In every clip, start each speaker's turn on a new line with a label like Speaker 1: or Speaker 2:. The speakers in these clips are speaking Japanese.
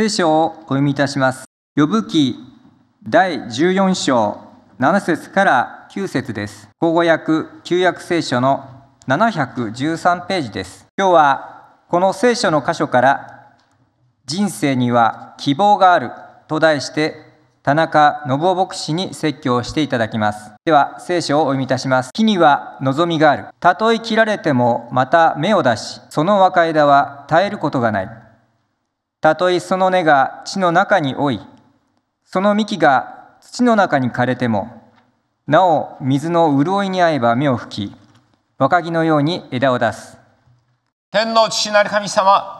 Speaker 1: 聖書をお読みいたします。呼ぶ記第14章7節から9節です。口語訳旧約聖書の713ページです。今日はこの聖書の箇所から人生には希望があると題して田中信夫牧師に説教をしていただきます。では聖書をお読みいたします。木には望みがある。たとえ切られてもまた芽を出し、その若枝は耐えることがない。たとえその根が地の中に老いその幹が土の中に枯れてもなお水の潤いに合えば目を吹き若木のように枝を出す天の父なる神様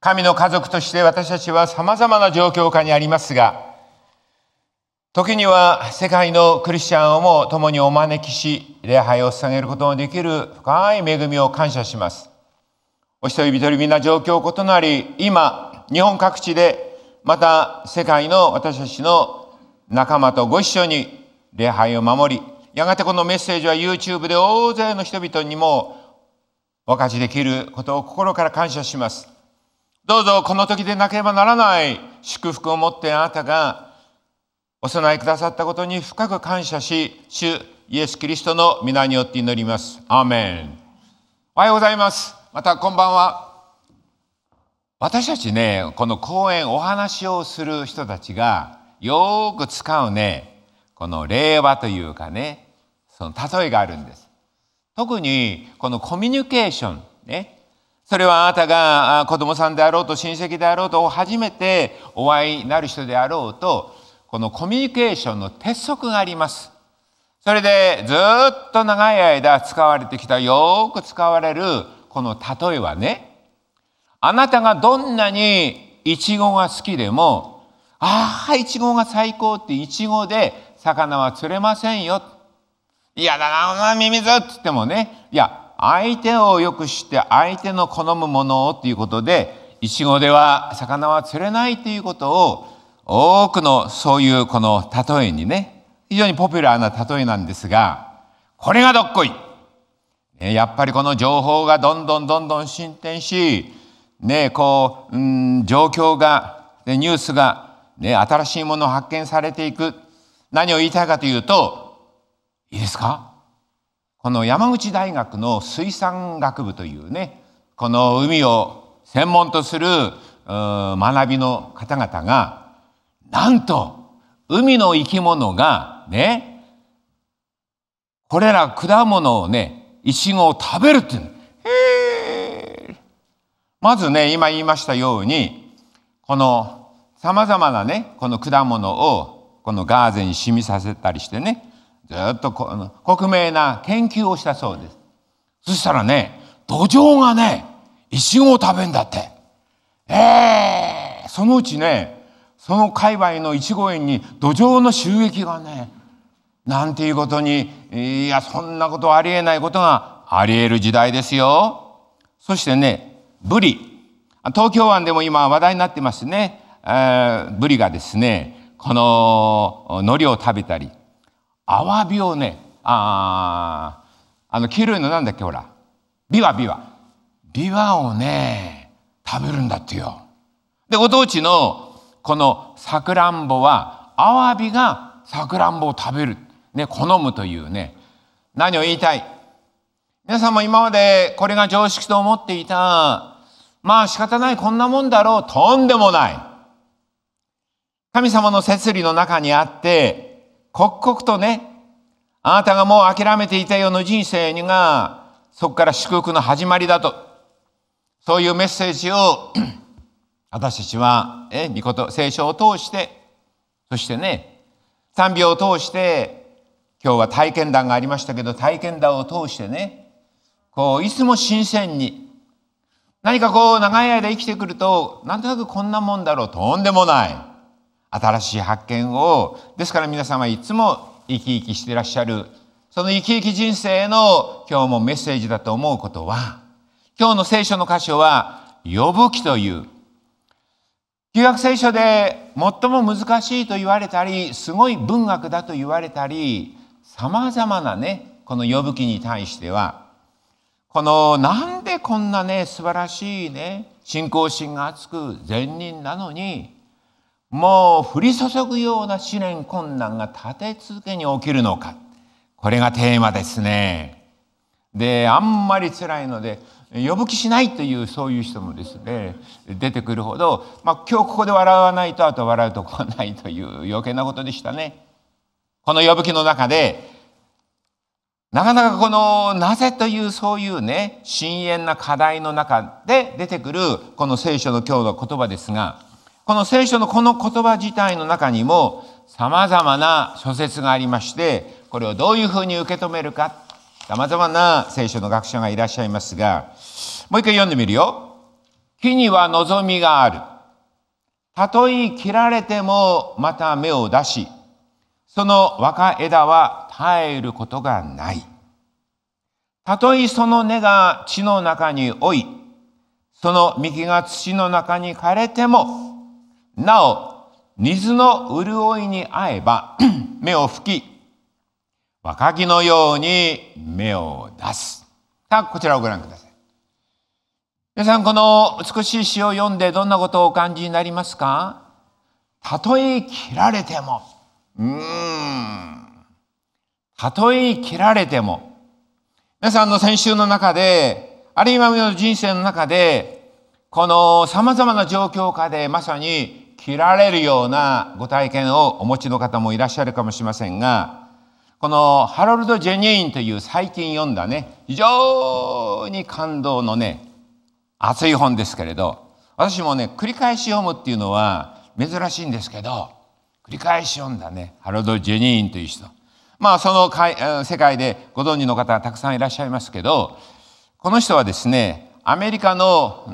Speaker 1: 神の家族として私たちはさまざまな状況下にありますが時には世界のクリスチャンをも共にお招きし礼拝を捧げることのできる深い恵みを感謝しますお一人一人みんな状況異なり、今、日本各地で、また世界の私たちの仲間とご一緒に礼拝を守り、やがてこのメッセージは YouTube で大勢の人々にもお勝ちできることを心から感謝します。どうぞこの時でなければならない祝福を持ってあなたがお供えくださったことに深く感謝し、主イエス・キリストの皆によって祈ります。アーメン。おはようございます。またこんばんは私たちねこの講演お話をする人たちがよく使うねこの令和というかねその例えがあるんです特にこのコミュニケーションねそれはあなたが子供さんであろうと親戚であろうと初めてお会いになる人であろうとこのコミュニケーションの鉄則があります。それでずっと長い間使われてきたよく使われるこの例えはねあなたがどんなにイチゴが好きでもああイチゴが最高ってイチゴで魚は釣れませんよ嫌だなお前ミミズっつってもねいや相手をよく知って相手の好むものをっていうことでイチゴでは魚は釣れないっていうことを多くのそういうこの例えにね非常にポピュラーな例えなんですがこれがどっこいやっぱりこの情報がどんどんどんどん進展し、ね、こう、うん、状況が、ニュースが、ね、新しいものを発見されていく。何を言いたいかというと、いいですかこの山口大学の水産学部というね、この海を専門とする学びの方々が、なんと、海の生き物がね、これら果物をね、イチゴを食べるっていうまずね今言いましたようにこのさまざまなねこの果物をこのガーゼに染みさせたりしてねずっとこの克明な研究をしたそうですそしたらね土壌がねイチゴを食べんだってええー、そのうちねその界隈のイチゴ園に土壌の収益がねなんていうことに、いや、そんなことありえないことがあり得る時代ですよ。そしてね、ブリ。東京湾でも今話題になってますね。えー、ブリがですね、この海苔を食べたり、アワビをね、ああの黄色いのなんだっけほら、ビワビワ。ビワをね、食べるんだってよ。で、ご当地のこのさくらんぼは、アワビがさくらんぼを食べる。ね、好むというね、何を言いたい皆さんも今までこれが常識と思っていた、まあ仕方ないこんなもんだろう、とんでもない。神様の摂理の中にあって、刻々とね、あなたがもう諦めていたような人生が、そこから祝福の始まりだと、そういうメッセージを、私たちは、え、御事、聖書を通して、そしてね、賛美を通して、今日は体験談がありましたけど、体験談を通してね、こう、いつも新鮮に、何かこう、長い間生きてくると、なんとなくこんなもんだろう、とんでもない。新しい発見を、ですから皆様いつも生き生きしてらっしゃる、その生き生き人生の今日もメッセージだと思うことは、今日の聖書の箇所は、呼ぶ気」という、旧約聖書で最も難しいと言われたり、すごい文学だと言われたり、さまざまなねこの呼ぶきに対してはこのなんでこんなね素晴らしいね信仰心が厚く善人なのにもう降り注ぐような試練困難が立て続けに起きるのかこれがテーマですね。であんまり辛いので呼ぶ気しないというそういう人もですね出てくるほど、まあ、今日ここで笑わないとあと笑うとこはないという余計なことでしたね。この呼ぶ記の中で、なかなかこの、なぜというそういうね、深淵な課題の中で出てくる、この聖書の今日の言葉ですが、この聖書のこの言葉自体の中にも、様々な諸説がありまして、これをどういうふうに受け止めるか、様々な聖書の学者がいらっしゃいますが、もう一回読んでみるよ。木には望みがある。たとえ切られてもまた芽を出し、その若枝は耐えることがない。たとえその根が地の中に老い、その幹が土の中に枯れても、なお、水の潤いに合えば、目を吹き、若木のように芽を出す。さあ、こちらをご覧ください。皆さん、この美しい詩を読んでどんなことをお感じになりますかたとえ切られても、うーん。たとえ切られても。皆さんの先週の中で、あるいはの人生の中で、この様々な状況下でまさに切られるようなご体験をお持ちの方もいらっしゃるかもしれませんが、このハロルド・ジェニーンという最近読んだね、非常に感動のね、熱い本ですけれど、私もね、繰り返し読むっていうのは珍しいんですけど、繰り返し読んだねハロド・ジェニーンという人まあその世界でご存知の方たくさんいらっしゃいますけどこの人はですねアメリカの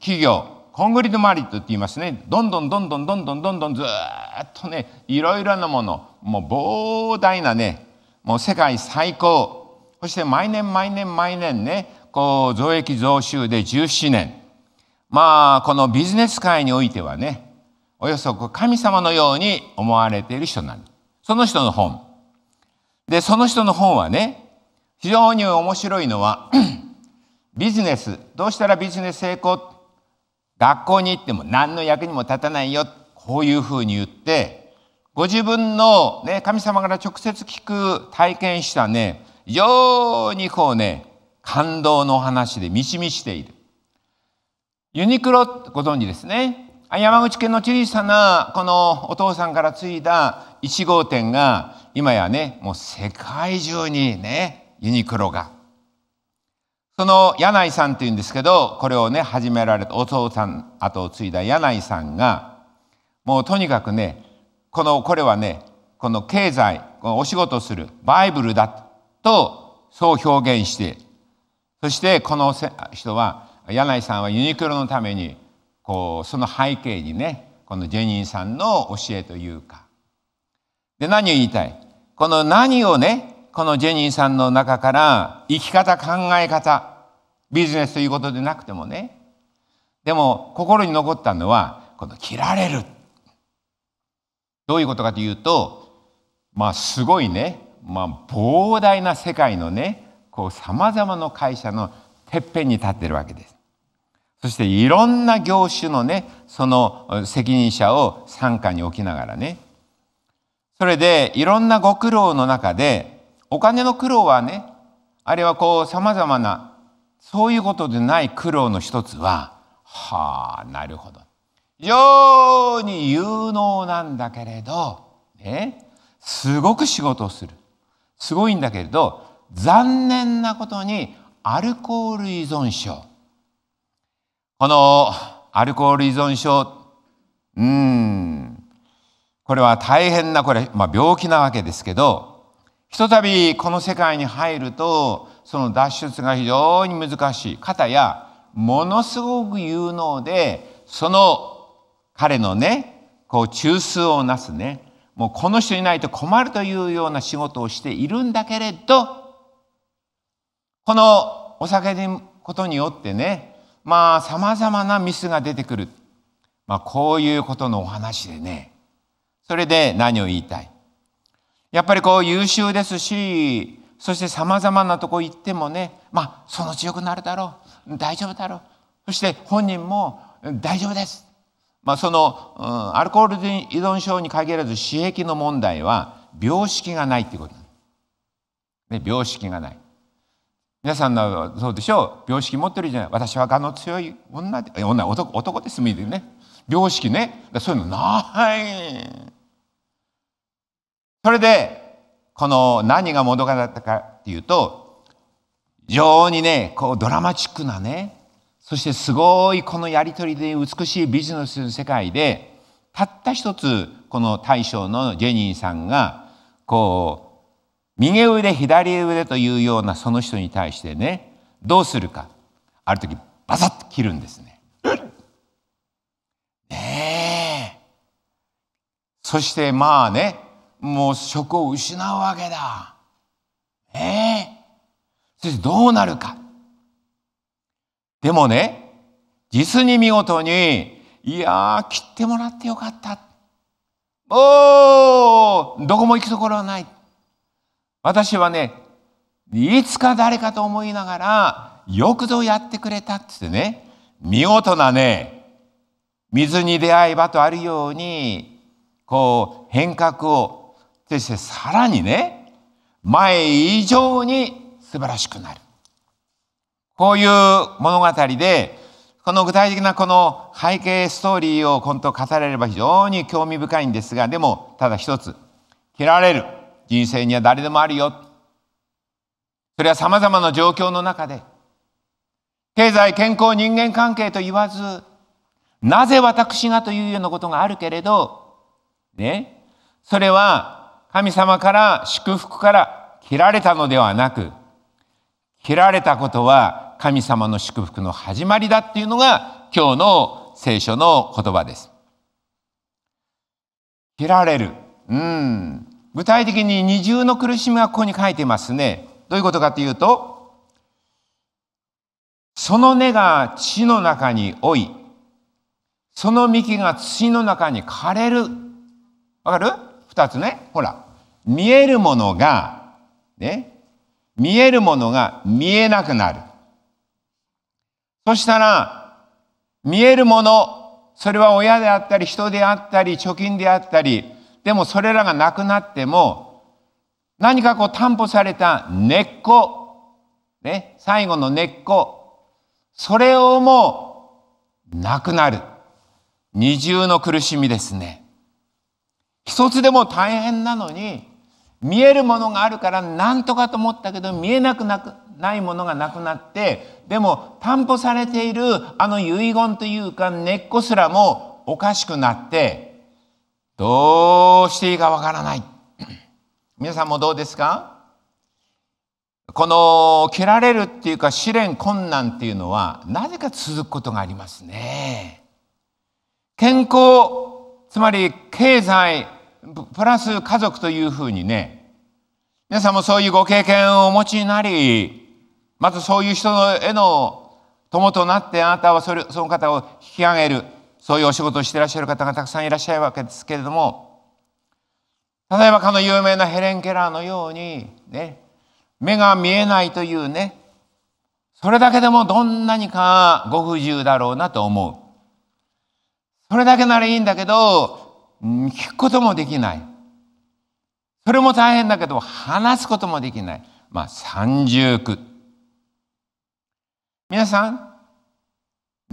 Speaker 1: 企業コングリッド・マリットって言いますねどんどんどんどんどんどんどんどんずっとねいろいろなものもう膨大なねもう世界最高そして毎年毎年毎年ねこう増益増収で17年まあこのビジネス界においてはねおよそ神様のように思われている人なんその人の本。で、その人の本はね、非常に面白いのは、ビジネス、どうしたらビジネス成功、学校に行っても何の役にも立たないよ、こういうふうに言って、ご自分の、ね、神様から直接聞く体験したね、非常にこうね、感動の話で満ち満ちている。ユニクロご存知ですね。山口県の小さなこのお父さんから継いだ1号店が今やねもう世界中にねユニクロがその柳井さんっていうんですけどこれをね始められたお父さん後を継いだ柳井さんがもうとにかくねこのこれはねこの経済このお仕事するバイブルだとそう表現してそしてこの人は柳井さんはユニクロのためにこうその背景にねこのジェニーさんの教えというかで何を言いたいこの何をねこのジェニーさんの中から生き方考え方ビジネスということでなくてもねでも心に残ったのはこの「切られる」どういうことかというとまあすごいね、まあ、膨大な世界のねさまざまな会社のてっぺんに立ってるわけです。そしていろんな業種のねその責任者を傘下に置きながらねそれでいろんなご苦労の中でお金の苦労はねあれはこうさまざまなそういうことでない苦労の一つははあなるほど非常に有能なんだけれど、ね、すごく仕事をするすごいんだけれど残念なことにアルコール依存症このアルコール依存症、うん、これは大変な、これ、まあ、病気なわけですけど、ひとたびこの世界に入ると、その脱出が非常に難しい。かたや、ものすごく有能で、その彼のね、こう中枢をなすね、もうこの人いないと困るというような仕事をしているんだけれど、このお酒でことによってね、まあ、様々なミスが出てくる。まあ、こういうことのお話でね。それで何を言いたいやっぱりこう優秀ですし、そして様々なとこ行ってもね、まあ、その強くなるだろう。大丈夫だろう。そして本人も大丈夫です。まあ、その、うん、アルコール依存症に限らず、刺激の問題は、病識がないってこと。で病識がない。皆さんのそうでしょう病識持ってるじゃない私はがの強い女で女男男ですみでね病識ねそういうのないそれでこの何がもどかだったかっていうと非常にねこうドラマチックなねそしてすごいこのやり取りで美しいビジネスの世界でたった一つこの大将のジェニーさんがこう右腕左腕というようなその人に対してねどうするかある時バサッと切るんですね。ねえそしてまあねもう職を失うわけだ。ねえそしてどうなるか。でもね実に見事にいやー切ってもらってよかった。おおどこも行くところはない。私はね、いつか誰かと思いながら、よくぞやってくれたっつってね、見事なね、水に出会えばとあるように、こう変革を、そしてさらにね、前以上に素晴らしくなる。こういう物語で、この具体的なこの背景ストーリーを今度語れれば非常に興味深いんですが、でもただ一つ、切られる。人生には誰でもあるよ。それは様々な状況の中で、経済、健康、人間関係と言わず、なぜ私がというようなことがあるけれど、ね、それは神様から祝福から切られたのではなく、切られたことは神様の祝福の始まりだっていうのが今日の聖書の言葉です。切られる。うん。具体的に二重の苦しみがここに書いてますね。どういうことかというと、その根が地の中に老い、その幹が土の中に枯れる。わかる二つね。ほら。見えるものが、ね。見えるものが見えなくなる。そしたら、見えるもの、それは親であったり、人であったり、貯金であったり、でもそれらがなくなっても、何かこう担保された根っこ、ね、最後の根っこ、それをもなくなる。二重の苦しみですね。一つでも大変なのに、見えるものがあるから何とかと思ったけど見えなくなくないものがなくなってでも担保されているあの遺言というか根っこすらもおかしくなってどうしていいかわからない。皆さんもどうですかこの蹴られるっていうか試練困難っていうのはなぜか続くことがありますね。健康つまり経済プラス家族というふうにね皆さんもそういうご経験をお持ちになりまたそういう人への友となってあなたはそれその方を引き上げるそういうお仕事をしていらっしゃる方がたくさんいらっしゃるわけですけれども例えばこの有名なヘレン・ケラーのようにね目が見えないというねそれだけでもどんなにかご不自由だろうなと思うそれだけならいいんだけど、聞くこともできないそれも大変だけど話すこともできないまあ三重苦皆さん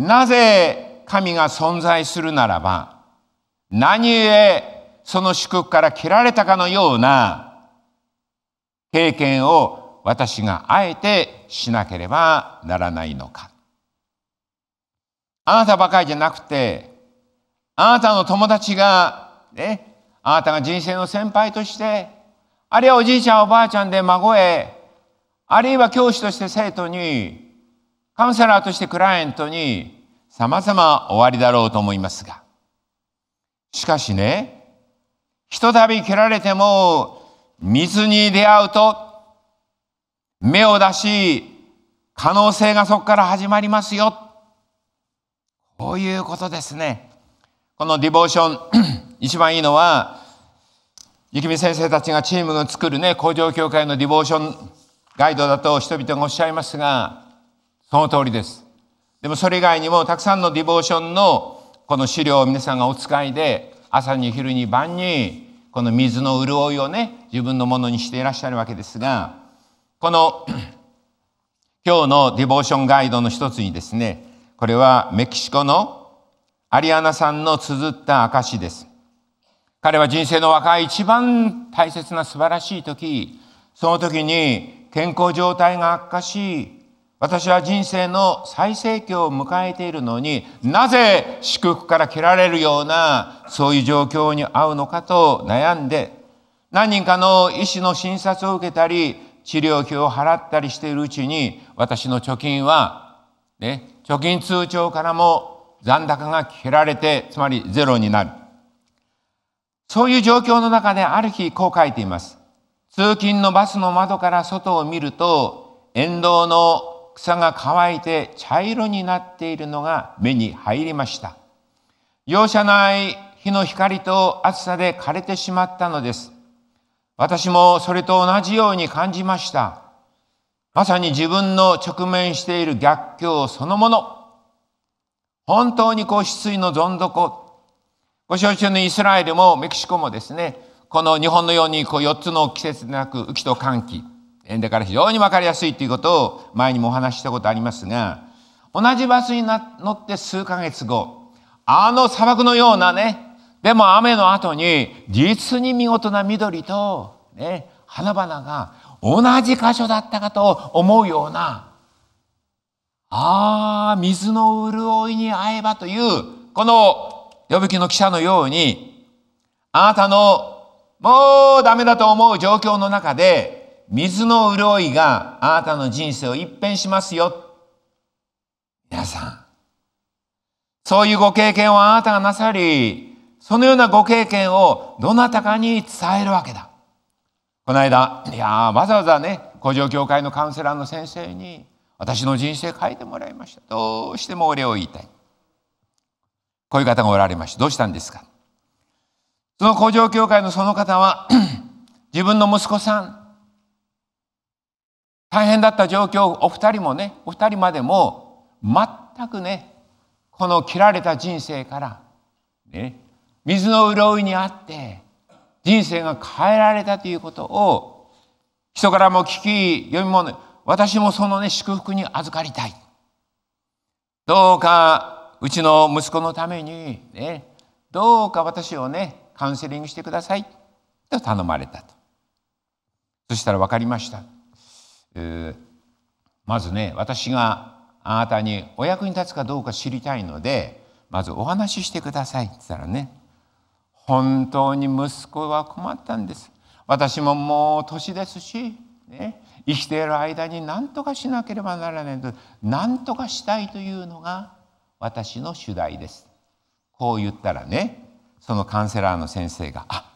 Speaker 1: なぜ神が存在するならば、何故その祝福から切られたかのような経験を私があえてしなければならないのか。あなたばかりじゃなくて、あなたの友達が、ね、あなたが人生の先輩として、あるいはおじいちゃんおばあちゃんで孫へ、あるいは教師として生徒に、カウンセラーとしてクライアントに、様々終わりだろうと思いますが。しかしね、ひとたび蹴られても、水に出会うと、目を出し、可能性がそこから始まりますよ。こういうことですね。このディボーション、一番いいのは、雪見先生たちがチームの作るね、工場協会のディボーションガイドだと人々がおっしゃいますが、その通りです。でもそれ以外にもたくさんのディボーションのこの資料を皆さんがお使いで朝に昼に晩にこの水の潤いをね自分のものにしていらっしゃるわけですがこの 今日のディボーションガイドの一つにですねこれはメキシコのアリアナさんの綴った証です。彼は人生の若い一番大切な素晴らしい時その時に健康状態が悪化し私は人生の最盛期を迎えているのになぜ祝福から蹴られるようなそういう状況に合うのかと悩んで何人かの医師の診察を受けたり治療費を払ったりしているうちに私の貯金は、ね、貯金通帳からも残高が蹴られてつまりゼロになるそういう状況の中である日こう書いています通勤のバスの窓から外を見ると沿道の草が乾いて茶色になっているのが目に入りました。容赦ない日の光と暑さで枯れてしまったのです。私もそれと同じように感じました。まさに自分の直面している逆境そのもの。本当にこう失意のどん底。ご承知のイスラエルもメキシコもですね、この日本のようにこう4つの季節でなく雨季と寒季。だから非常に分かりやすいということを前にもお話ししたことありますが同じバスに乗って数ヶ月後あの砂漠のようなねでも雨の後に実に見事な緑と、ね、花々が同じ箇所だったかと思うようなああ水の潤いに会えばというこの呼び気の記者のようにあなたのもうダメだと思う状況の中で水の潤いがあなたの人生を一変しますよ。皆さん、そういうご経験をあなたがなさり、そのようなご経験をどなたかに伝えるわけだ。この間、いやわざわざね、工場協会のカウンセラーの先生に、私の人生書いてもらいました。どうしてもお礼を言いたい。こういう方がおられました。どうしたんですかその工場協会のその方は、自分の息子さん、大変だった状況お二人もねお二人までも全くねこの切られた人生からね水の潤いにあって人生が変えられたということを人からも聞き読み物私もそのね祝福に預かりたいどうかうちの息子のためにねどうか私をねカウンセリングしてくださいと頼まれたとそしたら分かりましたまずね私があなたにお役に立つかどうか知りたいのでまずお話ししてくださいって言ったらね本当に息子は困ったんです私ももう年ですし、ね、生きている間に何とかしなければならないと何とかしたいというのが私の主題ですこう言ったらねそのカウンセラーの先生が「あ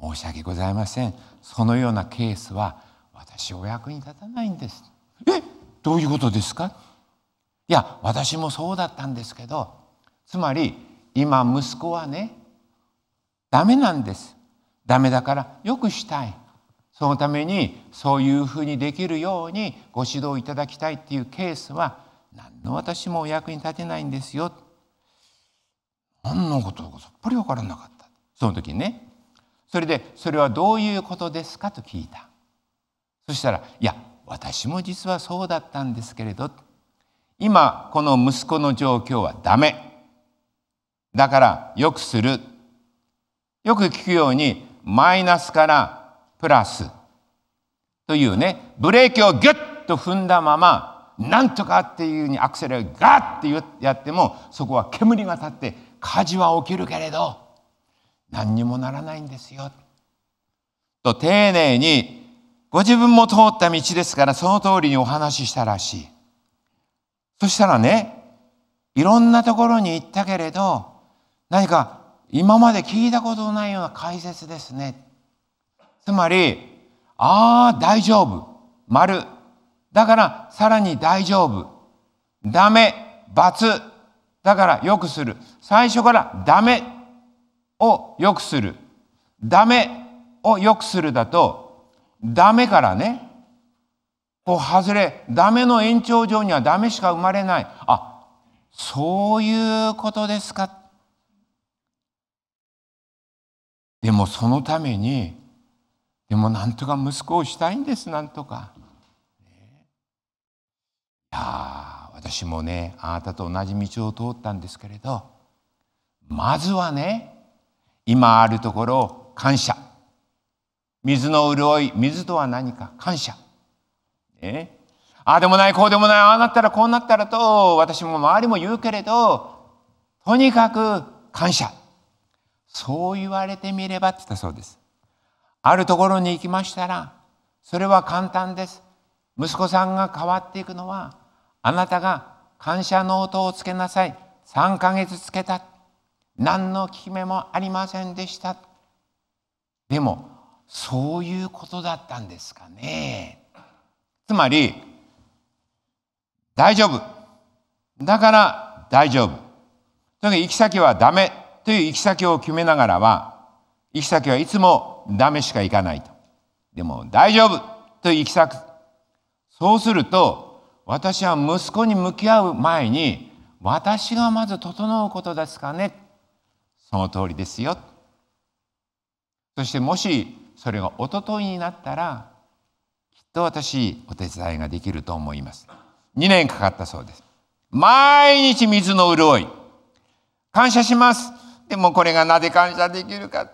Speaker 1: 申し訳ございませんそのようなケースは私お役に立たないんです。えどういうことですかいや私もそうだったんですけどつまり今息子はねダメなんですダメだからよくしたいそのためにそういうふうにできるようにご指導いただきたいっていうケースは何の私もお役に立てないんですよ何のことかさっぱり分からなかったその時ねそれでそれはどういうことですかと聞いたそしたら「いや私も実はそうだったんですけれど」今この息子の状況はダメだからよくするよく聞くようにマイナスからプラスというねブレーキをギュッと踏んだままなんとかっていうふうにアクセルをガッてやってもそこは煙が立って火事は起きるけれど何にもならないんですよと丁寧にご自分も通った道ですからその通りにお話ししたらしい。そしたらね、いろんなところに行ったけれど、何か今まで聞いたことのないような解説ですね。つまり、ああ、大丈夫。丸。だから、さらに大丈夫。ダメ。罰。だから、よくする。最初から、ダメをよくする。ダメをよくするだと、ダメからねこう外れダメの延長上にはダメしか生まれないあそういうことですかでもそのためにでもなんとか息子をしたいんですなんとか。いや私もねあなたと同じ道を通ったんですけれどまずはね今あるところを感謝水の潤い、水とは何か、感謝。ね、ああでもない、こうでもない、ああなったら、こうなったらと、私も周りも言うけれど、とにかく感謝。そう言われてみればって言ったそうです。あるところに行きましたら、それは簡単です。息子さんが変わっていくのは、あなたが感謝ノートをつけなさい。3ヶ月つけた。何の効き目もありませんでした。でも、そういうことだったんですかね。つまり、大丈夫。だから大丈夫。とにかく行き先はダメという行き先を決めながらは、行き先はいつもダメしか行かないと。でも大丈夫という行き先。そうすると、私は息子に向き合う前に、私がまず整うことですかね。その通りですよ。そしてもしそれがおとといになったらきっと私お手伝いができると思います2年かかったそうです毎日水の潤い感謝しますでもこれがなぜ感謝できるか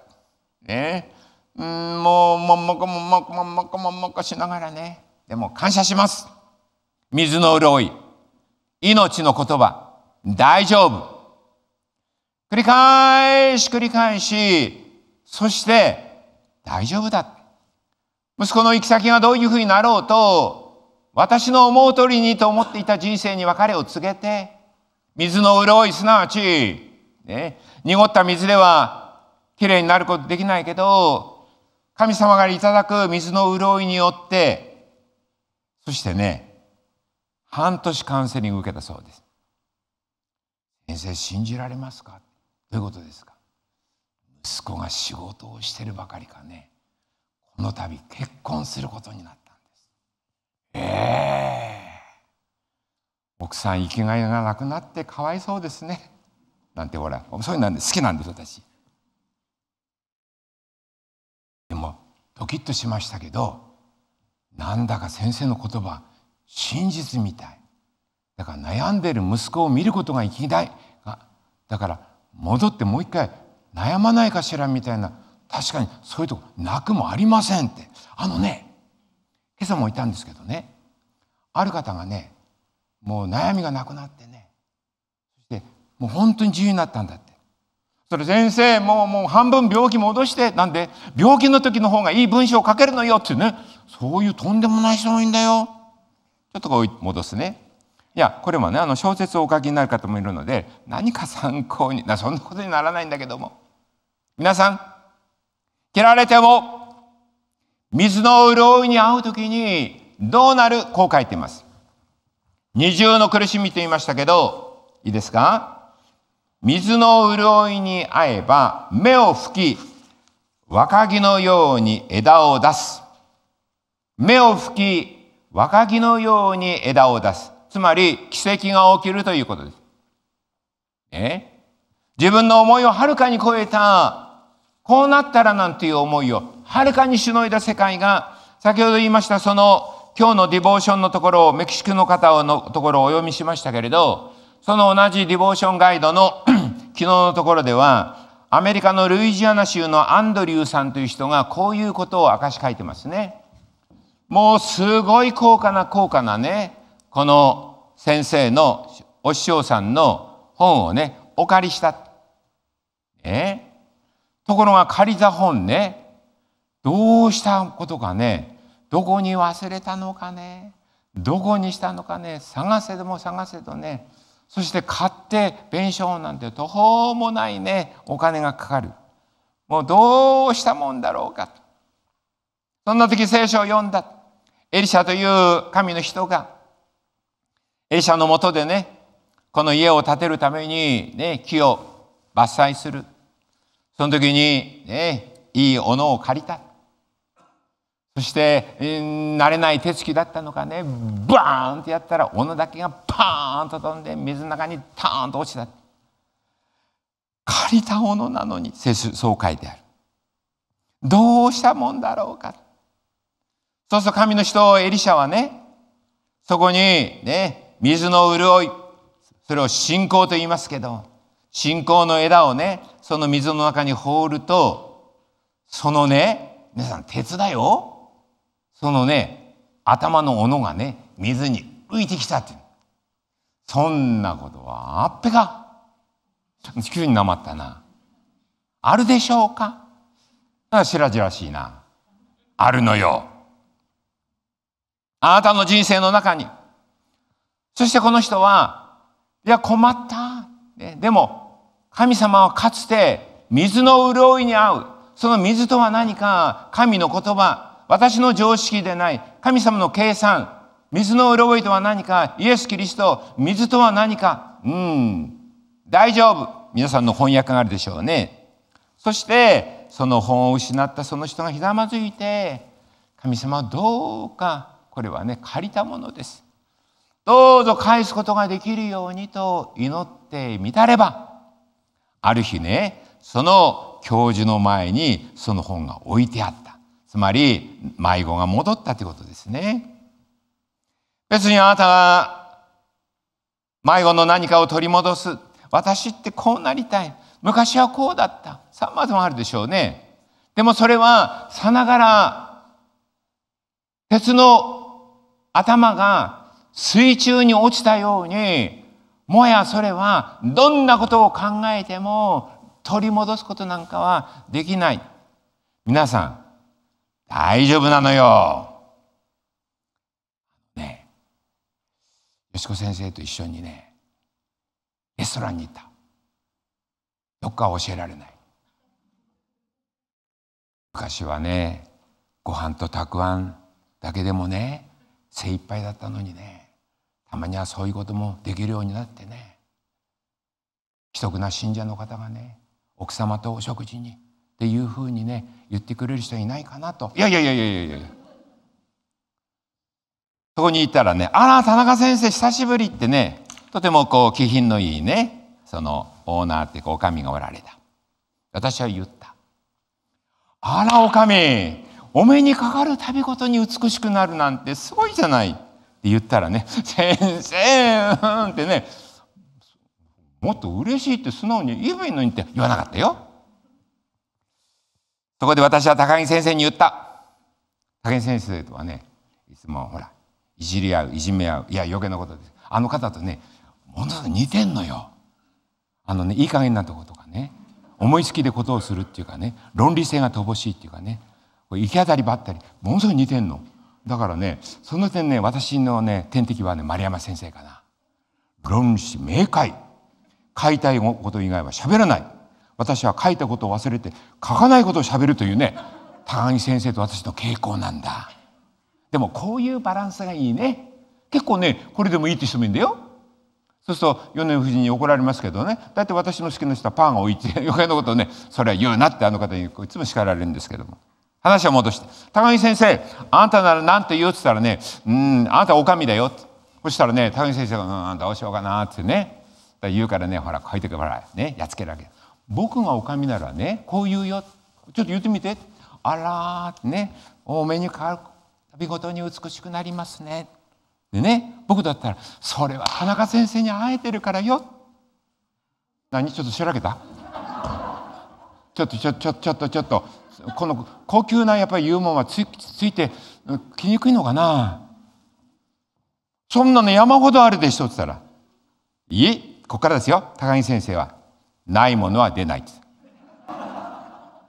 Speaker 1: ねうんもうもんもこもんもこもんもこもんもこしながらねでも感謝します水の潤い命の言葉大丈夫繰り返し繰り返しそして大丈夫だ。息子の行き先がどういうふうになろうと、私の思う通りにと思っていた人生に別れを告げて、水の潤い、すなわち、ね、濁った水ではきれいになることできないけど、神様がいただく水の潤いによって、そしてね、半年カウンセリング受けたそうです。先生、信じられますかどういうことですか息子が仕事をしてるばかりかねこの度結婚することになったんですええー、奥さん生きがいがなくなってかわいそうですねなんてほらそういうの好きなんです私でもドキッとしましたけどなんだか先生の言葉真実みたいだから悩んでる息子を見ることが生きがいだから戻ってもう一回悩まないかしらみたいな確かにそういうとこ泣くもありませんってあのね今朝もいたんですけどねある方がねもう悩みがなくなってねそしてもう本当に自由になったんだってそれ先生もうもう半分病気戻してなんで病気の時の方がいい文章を書けるのよってねそういうとんでもない人多いんだよちょっとこう戻すねいやこれもねあの小説をお書きになる方もいるので何か参考になそんなことにならないんだけども皆さん、切られても、水の潤いに合うときに、どうなるこう書いています。二重の苦しみと言いましたけど、いいですか水の潤いに会えば、目を吹き、若木のように枝を出す。目を吹き、若木のように枝を出す。つまり、奇跡が起きるということです。え自分の思いをはるかに超えたこうなったらなんていう思いをはるかにしのいだ世界が先ほど言いましたその今日のディボーションのところをメキシコの方のところをお読みしましたけれどその同じディボーションガイドの 昨日のところではアメリカのルイジアナ州のアンドリューさんという人がこういうことを証し書いてますね。もうすごい高価な高価なねこの先生のお師匠さんの本をねお借りした。えところが借りた本ね、どうしたことかね、どこに忘れたのかね、どこにしたのかね、探せども探せどね、そして買って弁償なんて途方もないね、お金がかかる。もうどうしたもんだろうか。そんな時聖書を読んだ。エリシャという神の人が、エリシャのもとでね、この家を建てるためにね、木を伐採する。その時に、ね、いい斧を借りた。そして、慣れない手つきだったのかね、バーンとやったら、斧だけがパーンと飛んで、水の中にターンと落ちた。借りた斧なのに、そう書いてある。どうしたもんだろうか。そうすると神の人、エリシャはね、そこに、ね、水の潤い、それを信仰と言いますけど、信仰の枝をねその溝の中に放るとそのね皆さん鉄だよそのね頭の斧がね水に浮いてきたってそんなことはあっぺか急になまったなあるでしょうかあしらじらしいなあるのよあなたの人生の中にそしてこの人はいや困った、ね、でも神様はかつて水の潤いに合う。その水とは何か神の言葉、私の常識でない、神様の計算、水の潤いとは何か、イエス・キリスト、水とは何か、うん、大丈夫。皆さんの翻訳があるでしょうね。そして、その本を失ったその人がひざまずいて、神様はどうか、これはね、借りたものです。どうぞ返すことができるようにと祈ってみたれば、ある日ねその教授の前にその本が置いてあったつまり迷子が戻ったということですね別にあなたが迷子の何かを取り戻す私ってこうなりたい昔はこうだったさまざまあるでしょうねでもそれはさながら鉄の頭が水中に落ちたようにもやそれはどんなことを考えても取り戻すことなんかはできない。皆さん、大丈夫なのよ。ねえ、よしこ先生と一緒にね、レストランに行った。どっか教えられない。昔はね、ご飯とたくあんだけでもね、精一杯だったのにね、たまにはそういうこともできるようになってね既得な信者の方がね奥様とお食事にっていうふうにね言ってくれる人いないかなといやいやいやいやいやいやそこに行ったらね「あら田中先生久しぶり」ってねとてもこう気品のいいねそのオーナーっておかみがおられた私は言った「あらおかみお目にかかる度ごとに美しくなるなんてすごいじゃない」言ったらね「先生ってねもっと嬉しいって素直に言えばいいのにって言わなかったよ。そこで私は高木先生に言った。高木先生とはねいつもほらいじり合ういじめ合ういや余計なことですあの方とねものすごい似てんのよ。あのねいい加減なとことかね思いつきでことをするっていうかね論理性が乏しいっていうかね行き当たりばったりものすごい似てんの。だからねその点ね私のね天敵はね丸山先生かな論理明快書いたいこと以外は喋らない私は書いたことを忘れて書かないことを喋るというね高木先生と私の傾向なんだでもこういうバランスがいいね結構ねこれでもいいって人もいるんだよそうすると米夫人に怒られますけどねだって私の好きな人はパンを置いて余計なことをねそれは言うなってあの方にいつも叱られるんですけども話を戻して高木先生あんたなら何て言うって言ったらねうんあんたおかみだよそしたらね高木先生が「うんどうしようかな」ってね言うからねほら書いてくほらねやっつけるわけ僕がおかみならねこう言うよちょっと言ってみてあらってねお目にかかるびごとに美しくなりますねでね僕だったらそれは田中先生に会えてるからよ何ちょっと調べたちょっとちょちょちょっとちょっとこの高級なやっぱり言うもんはつついてきにくいのかなそんなの山ほどあるでしょって言ったら「いえここからですよ高木先生はないものは出ない」っは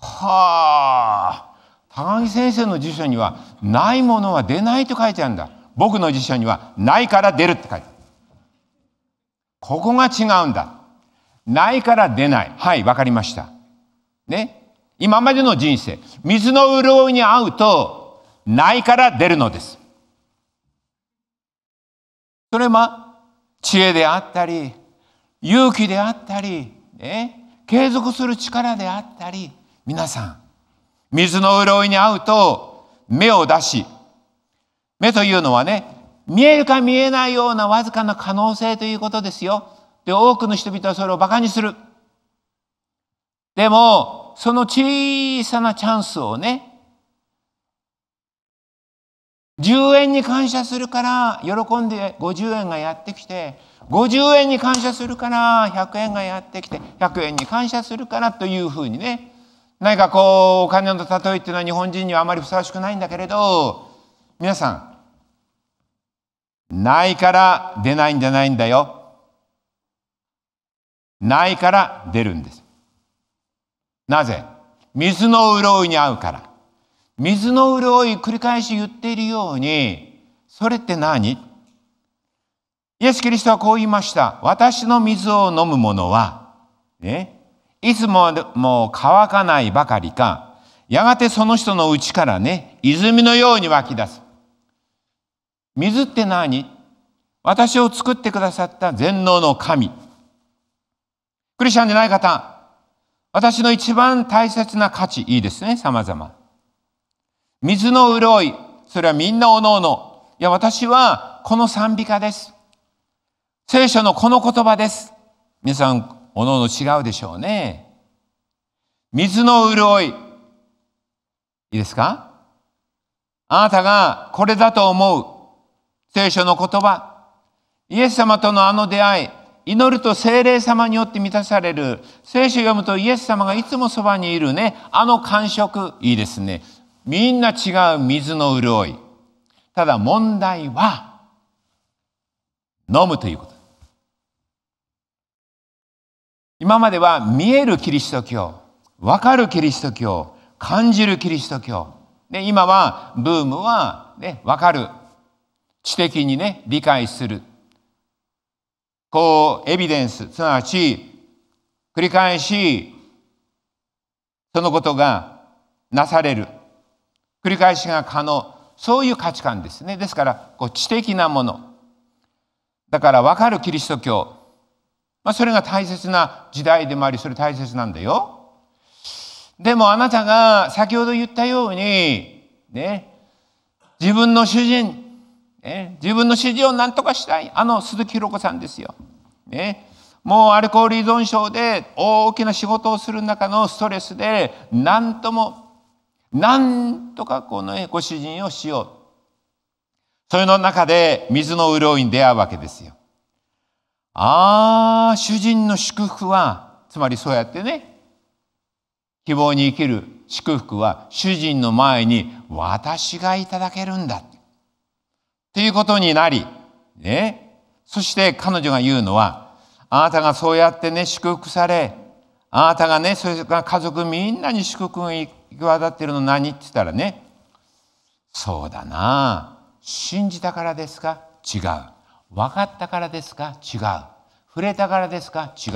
Speaker 1: あ高木先生の辞書には「ないものは出ない」と書いてあるんだ僕の辞書には「ないから出る」って書いてあるここが違うんだないから出ないはい分かりましたね、今までの人生水の潤いに合うとないから出るのですそれは知恵であったり勇気であったり、ね、継続する力であったり皆さん水の潤いに合うと目を出し目というのはね見えるか見えないようなわずかな可能性ということですよ。で多くの人々はそれをバカにする。でもその小さなチャンスをね10円に感謝するから喜んで50円がやってきて50円に感謝するから100円がやってきて100円に感謝するからというふうにね何かこうお金の例えっていうのは日本人にはあまりふさわしくないんだけれど皆さんないから出ないんじゃないんだよないから出るんですなぜ水の潤いに合うから水の潤い繰り返し言っているようにそれって何イエス・キリストはこう言いました私の水を飲む者は、ね、いつももう乾かないばかりかやがてその人の内からね泉のように湧き出す水って何私を作ってくださった全能の神クリスチャンでない方私の一番大切な価値、いいですね、様々。水の潤い、それはみんなおのおの。いや、私はこの賛美歌です。聖書のこの言葉です。皆さん、おのおの違うでしょうね。水の潤い。いいですかあなたがこれだと思う聖書の言葉。イエス様とのあの出会い。祈ると聖霊様によって満たされる聖書を読むとイエス様がいつもそばにいるねあの感触いいですねみんな違う水の潤いただ問題は飲むということ今までは見えるキリスト教分かるキリスト教感じるキリスト教で今はブームは、ね、分かる知的にね理解するこう、エビデンス、すなわち、繰り返し、そのことがなされる。繰り返しが可能。そういう価値観ですね。ですから、こう知的なもの。だから分かるキリスト教。まあ、それが大切な時代でもあり、それ大切なんだよ。でもあなたが先ほど言ったように、ね、自分の主人、ね、自分の指示を何とかしたいあの鈴木弘子さんですよ、ね、もうアルコール依存症で大きな仕事をする中のストレスで何とも何とかこの、ご主人をしようそれの中で水の潤いに出会うわけですよああ主人の祝福はつまりそうやってね希望に生きる祝福は主人の前に私がいただけるんだということになり、ね、そして彼女が言うのは、あなたがそうやってね、祝福され、あなたがね、それから家族みんなに祝福が行き渡ってるの何って言ったらね、そうだな信じたからですか違う。分かったからですか違う。触れたからですか違う。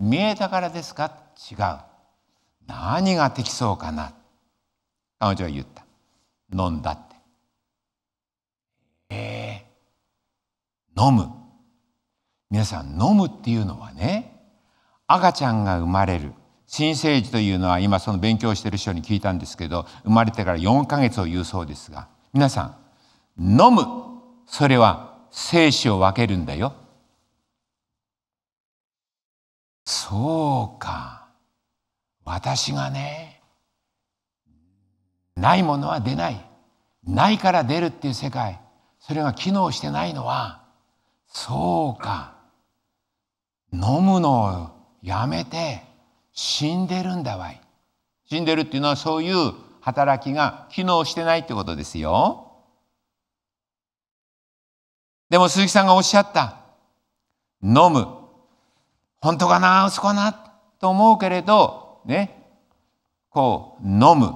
Speaker 1: 見えたからですか違う。何ができそうかな彼女は言った。飲んだ。飲む皆さん飲むっていうのはね赤ちゃんが生まれる新生児というのは今その勉強してる人に聞いたんですけど生まれてから4ヶ月を言うそうですが皆さん飲むそれは生死を分けるんだよそうか私がねないものは出ないないから出るっていう世界それが機能してないのはそうか飲むのをやめて死んでるんだわい死んでるっていうのはそういう働きが機能してないってことですよでも鈴木さんがおっしゃった飲む本当かな嘘かなと思うけれどねこう飲む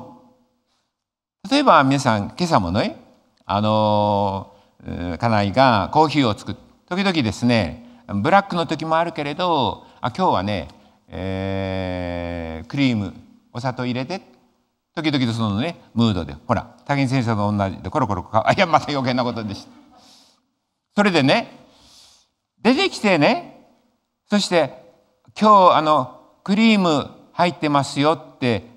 Speaker 1: 例えば皆さん今朝もねあの家内がコーヒーを作って時々ですねブラックの時もあるけれどあ今日はね、えー、クリームお砂糖入れて時々そのねムードでほら武井先生と同じでコロコロあ いやまた余計なことでしたそれでね出てきてねそして今日あのクリーム入ってますよって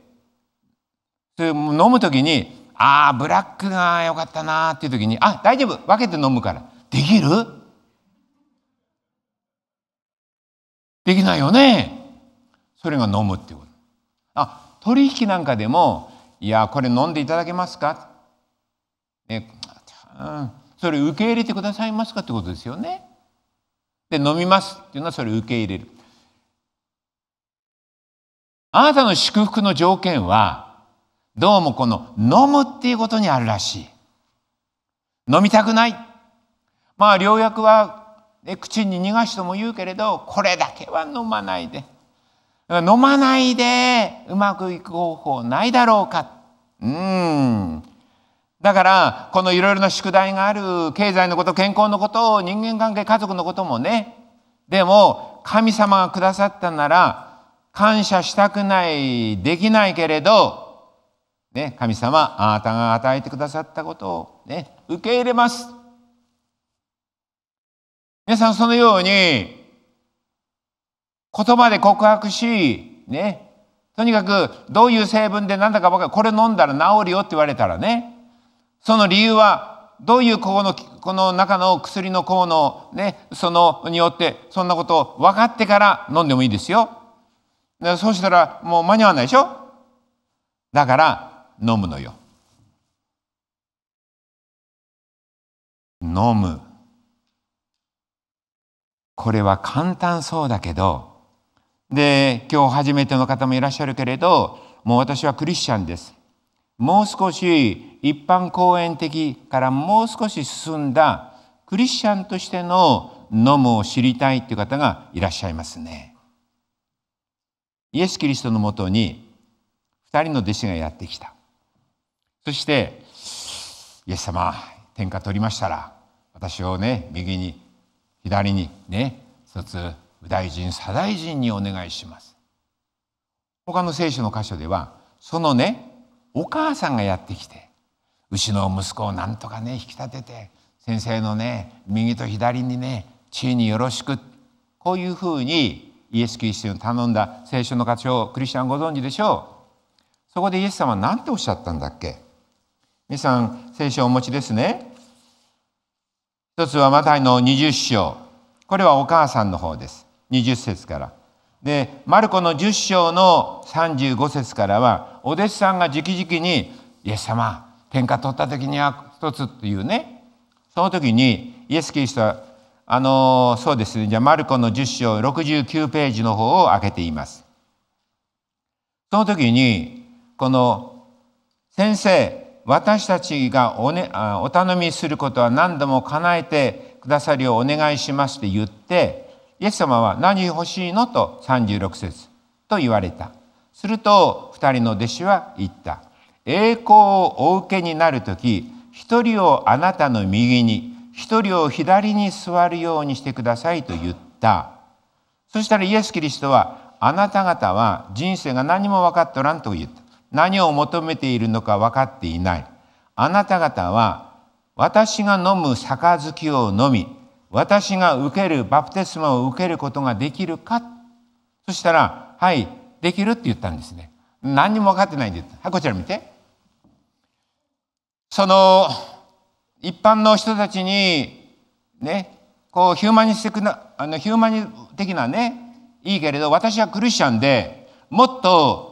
Speaker 1: それ飲む時にああブラックが良かったなっていう時にあ大丈夫分けて飲むからできるできないよね。それが飲むってこと。あ、取引なんかでも、いや、これ飲んでいただけますか、ねうん、それ受け入れてくださいますかってことですよね。で、飲みますっていうのはそれ受け入れる。あなたの祝福の条件は、どうもこの飲むっていうことにあるらしい。飲みたくない。まあ、良薬はで口に逃がしても言うけれどこれだけは飲まないで飲まないでうまくいく方法ないだろうかうんだからこのいろいろな宿題がある経済のこと健康のこと人間関係家族のこともねでも神様がくださったなら感謝したくないできないけれど、ね、神様あなたが与えてくださったことを、ね、受け入れます皆さんそのように言葉で告白し、ね、とにかくどういう成分で何だか分かるこれ飲んだら治るよって言われたらねその理由はどういうこのこの中の薬の効能、ね、そのによってそんなことを分かってから飲んでもいいですよ。そうしたらもう間に合わないでしょだから飲むのよ。飲む。これは簡単そうだけどで今日初めての方もいらっしゃるけれどもう私はクリスチャンですもう少し一般公演的からもう少し進んだクリスチャンとしての飲むを知りたいという方がいらっしゃいますねイエス・キリストのもとに2人の弟子がやってきたそしてイエス様天下取りましたら私をね右に左にね一つ右大臣左大臣にお願いします他の聖書の箇所ではそのねお母さんがやってきて牛の息子をなんとかね引き立てて先生のね右と左にね地位によろしくこういうふうにイエス・キリストに頼んだ聖書の箇所をクリスチャンご存知でしょうそこでイエス様は何ておっしゃったんだっけ皆さん聖書をお持ちですね一つはマタイの20章これはお母さんの方です20節からでマルコの10章の35節からはお弟子さんが直々に「イエス様天下取った時には一つ」っていうねその時にイエス・キリストはあのそうですねじゃあマルコの10章69ページの方を開けています。その時にこの「先生私たちがお,、ね、お頼みすることは何度も叶えてくださるようお願いしますと言ってイエス様は何欲しいのと36節と言われたすると2人の弟子は言った栄光をお受けになる時一人をあなたの右に一人を左に座るようにしてくださいと言ったそしたらイエス・キリストはあなた方は人生が何も分かっとらんと言った何を求めているのか分かっていないあなた方は私が飲む杯を飲み私が受けるバプテスマを受けることができるかそしたら「はいできる」って言ったんですね何にも分かってないんですはいこちら見てその一般の人たちにねこうヒューマニスティックなあのヒューマニ的なねいいけれど私はクリスチャンでもっと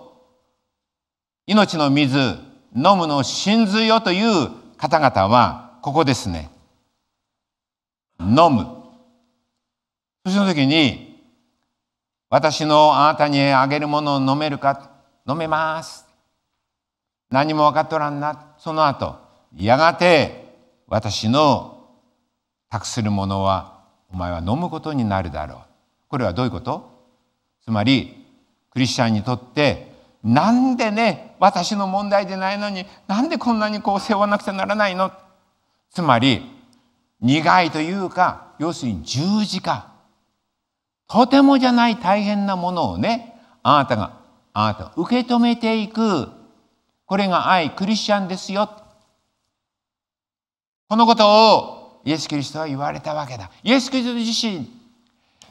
Speaker 1: 命の水飲むの真髄よという方々はここですね飲むその時に私のあなたにあげるものを飲めるか飲めます何も分かっとらんなその後やがて私の託するものはお前は飲むことになるだろうこれはどういうことつまりクリスチャンにとってなんでね私の問題でないのになんでこんなにこう背負わなくちゃならないのつまり苦いというか要するに十字架とてもじゃない大変なものをねあなたがあなた受け止めていくこれが愛クリスチャンですよこのことをイエス・キリストは言われたわけだイエス・キリスト自身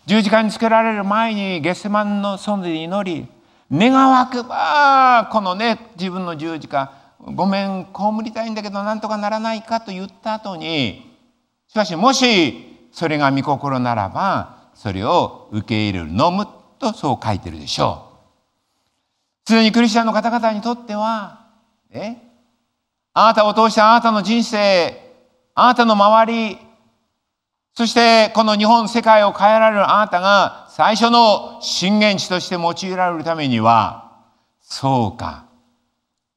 Speaker 1: 十字架につけられる前にゲスマンの在で祈り願わくばこのね自分の十字架ごめん被りたいんだけどなんとかならないかと言った後にしかしもしそれが御心ならばそれを受け入れる飲むとそう書いてるでしょう普通にクリスチャンの方々にとっては、えあなたを通してあなたの人生あなたの周りそしてこの日本世界を変えられるあなたが最初の震源地として用いられるためにはそうか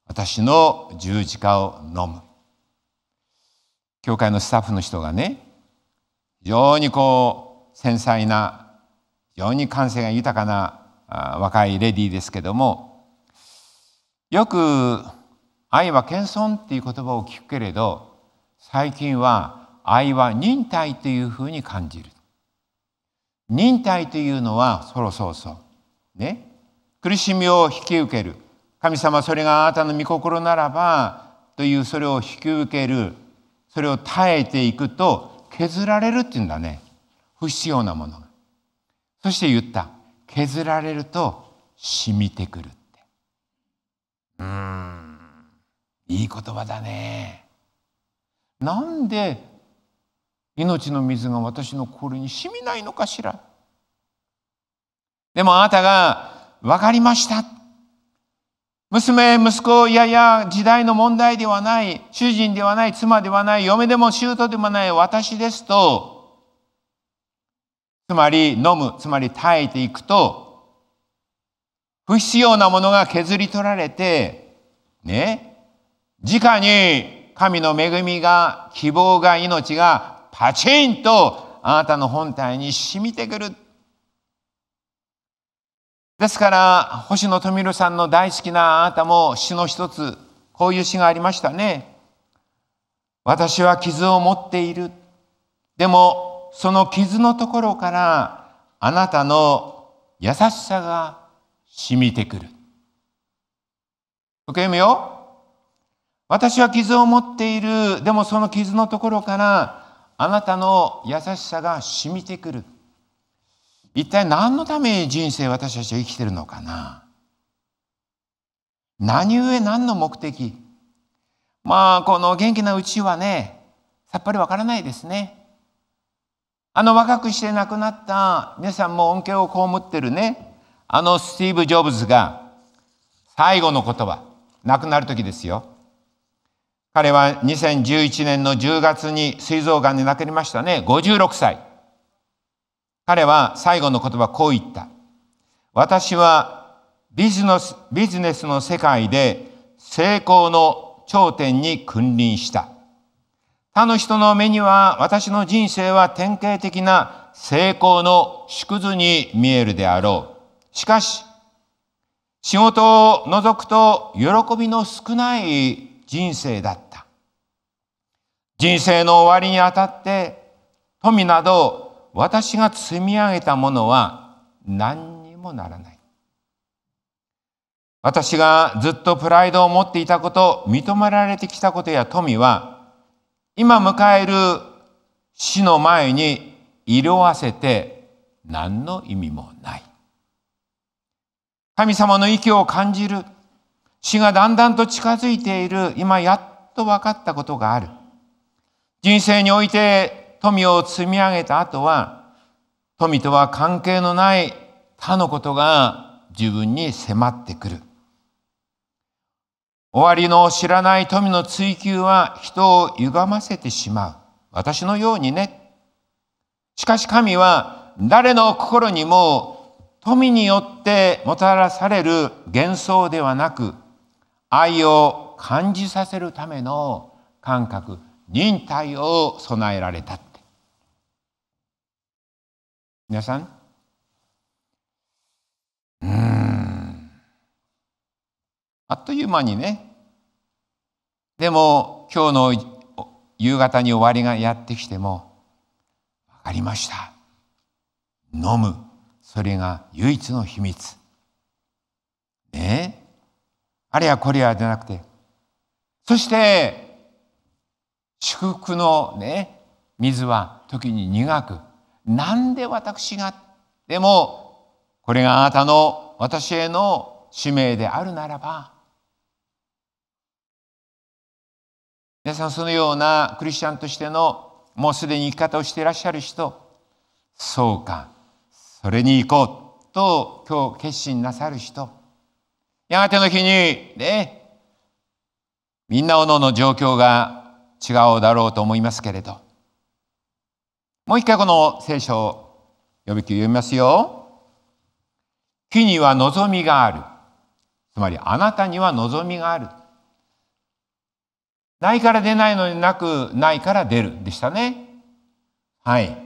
Speaker 1: 私の十字架を飲む教会のスタッフの人がね非常にこう繊細な非常に感性が豊かな若いレディーですけどもよく「愛は謙遜」っていう言葉を聞くけれど最近は「愛は忍耐」というふうに感じる忍耐というのはそろそろそう。ね。苦しみを引き受ける。神様それがあなたの御心ならばというそれを引き受ける。それを耐えていくと削られるっていうんだね。不必要なものが。そして言った。削られると染みてくるって。うーん。いい言葉だね。なんで命の水が私の心に染みないのかしらでもあなたが分かりました娘息子いやいや時代の問題ではない主人ではない妻ではない嫁でも舅でもない私ですとつまり飲むつまり耐えていくと不必要なものが削り取られてね直に神の恵みが希望が命がパチンとあなたの本体に染みてくる。ですから、星野富弘さんの大好きなあなたも詩の一つ、こういう詩がありましたね。私は傷を持っている。でも、その傷のところから、あなたの優しさが染みてくる。受け読むよ。私は傷を持っている。でもその傷のところから、あなたの優しさが染みてくる一体何のために人生私たちは生きてるのかな何故何の目的まあこの元気なうちはねさっぱりわからないですねあの若くして亡くなった皆さんも恩恵を被ってるねあのスティーブ・ジョブズが最後の言葉亡くなる時ですよ彼は2011年の10月に膵臓がんで亡くなりましたね。56歳。彼は最後の言葉こう言った。私はビジネスビジネスの世界で成功の頂点に君臨した。他の人の目には私の人生は典型的な成功の縮図に見えるであろう。しかし、仕事を除くと喜びの少ない人生だった。人生の終わりにあたって富など私が積み上げたものは何にもならない。私がずっとプライドを持っていたこと、認められてきたことや富は、今迎える死の前に色あせて何の意味もない。神様の息を感じる。死がだんだんと近づいている。今やっと分かったことがある。人生において富を積み上げた後は、富とは関係のない他のことが自分に迫ってくる。終わりの知らない富の追求は人を歪ませてしまう。私のようにね。しかし神は誰の心にも富によってもたらされる幻想ではなく愛を感じさせるための感覚忍耐を備えられたって皆さんうんあっという間にねでも今日の夕方に終わりがやってきても分かりました飲むそれが唯一の秘密ねえあれやこれやじゃなくてそして祝福のね水は時に苦くなんで私がでもこれがあなたの私への使命であるならば皆さんそのようなクリスチャンとしてのもうすでに生き方をしていらっしゃる人そうかそれに行こうと今日決心なさる人やがての日にねみんなおのの状況が違うだろうと思いますけれどもう一回この聖書を呼びき読みますよ。木には望みがある。つまりあなたには望みがある。ないから出ないのになくないから出るでしたね。はい。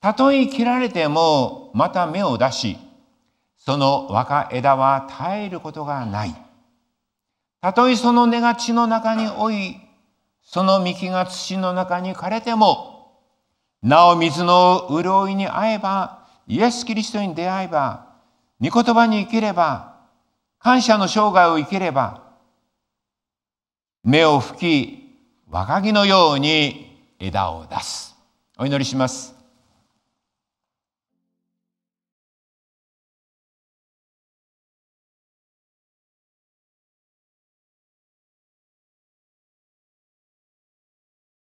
Speaker 1: たとえ切られてもまた芽を出し、その若枝は耐えることがない。たとえその根が血の中に置いその幹が土の中に枯れても、なお水の潤いに合えば、イエス・キリストに出会えば、御言葉に生きれば、感謝の生涯を生きれば、目を吹き、若木のように枝を出す。お祈りします。